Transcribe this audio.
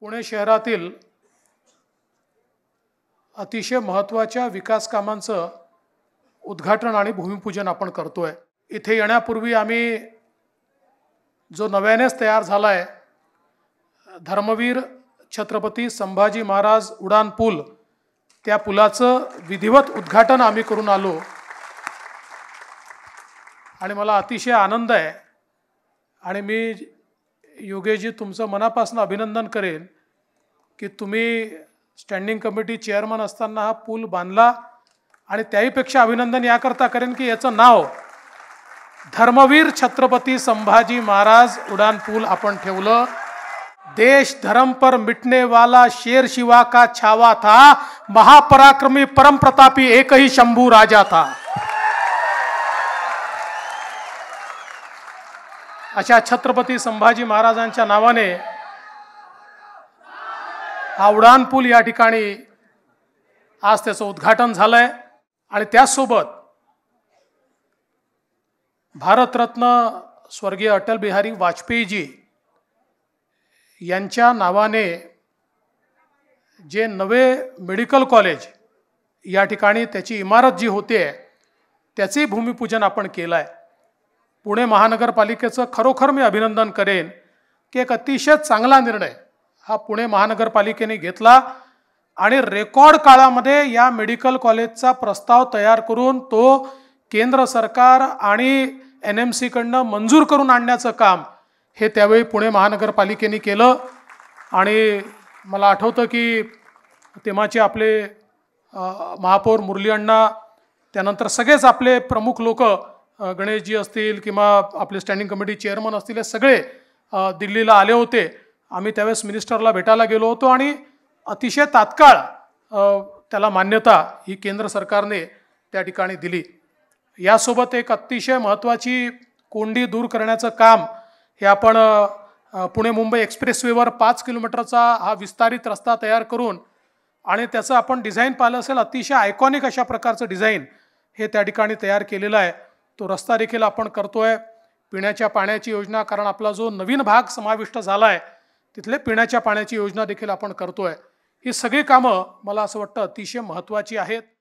पुणे शहरातील अतिशय महत्त्वाच्या विकास कामांचं उद्घाटन आणि भूमिपूजन आपण करतो आहे इथे येण्यापूर्वी आम्ही जो नव्यानेच तयार झाला आहे धर्मवीर छत्रपती संभाजी महाराज उडान पूल त्या पुलाचं विधिवत उद्घाटन आम्ही करून आलो आणि मला अतिशय आनंद आहे आणि मी योगेशजी तुमचं मनापासून अभिनंदन करेल की तुम्ही स्टँडिंग कमिटी चेअरमन असताना हा पूल बांधला आणि त्याहीपेक्षा अभिनंदन याकरता करेन की याचं नाव धर्मवीर छत्रपती संभाजी महाराज उडान पूल आपण ठेवलं देश धर्म पर मिटने वाला शेर शिवा का छावा था महापराक्रमी परमप्रतापी एकही शंभू राजा था अशा छत्रपती संभाजी महाराजांच्या नावाने हा उडान पूल या ठिकाणी आज त्याचं उद्घाटन झालं आहे आणि त्याचसोबत भारतरत्न स्वर्गीय अटल बिहारी वाजपेयीजी यांच्या नावाने जे नवे मेडिकल कॉलेज या ठिकाणी त्याची इमारत जी होते त्याचे भूमिपूजन आपण केलं आहे पुणे महानगरपालिकेचं खरोखर मी अभिनंदन करेन की एक अतिशय चांगला निर्णय हा पुणे महानगरपालिकेने घेतला आणि रेकॉर्ड काळामध्ये या मेडिकल कॉलेजचा प्रस्ताव तयार करून तो केंद्र सरकार आणि एन एम सीकडनं मंजूर करून आणण्याचं काम हे त्यावेळी पुणे महानगरपालिकेने केलं आणि मला आठवतं की तेव्हाचे आपले महापौर मुरली अण्णा त्यानंतर सगळेच आपले प्रमुख लोकं गणेशजी असतील किंवा आपले स्टँडिंग कमिटी चेअरमन असतील हे सगळे दिल्लीला आले होते आम्ही त्यावेळेस मिनिस्टरला भेटायला गेलो होतो आणि अतिशय तात्काळ त्याला मान्यता ही केंद्र सरकारने त्या ठिकाणी दिली यासोबत एक अतिशय महत्त्वाची कोंडी दूर करण्याचं काम हे आपण पुणे मुंबई एक्सप्रेसवेवर पाच किलोमीटरचा हा विस्तारित रस्ता तयार करून आणि त्याचं आपण डिझाईन पाहिलं असेल अतिशय आयकॉनिक अशा प्रकारचं डिझाईन हे त्या ठिकाणी तयार केलेलं आहे तो रस्ता देखील आपण करतोय पिण्याच्या पाण्याची योजना कारण आपला जो नवीन भाग समाविष्ट झाला आहे तिथले पिण्याच्या पाण्याची योजना देखील आपण करतोय ही सगळी कामं मला असं वाटतं अतिशय महत्त्वाची आहेत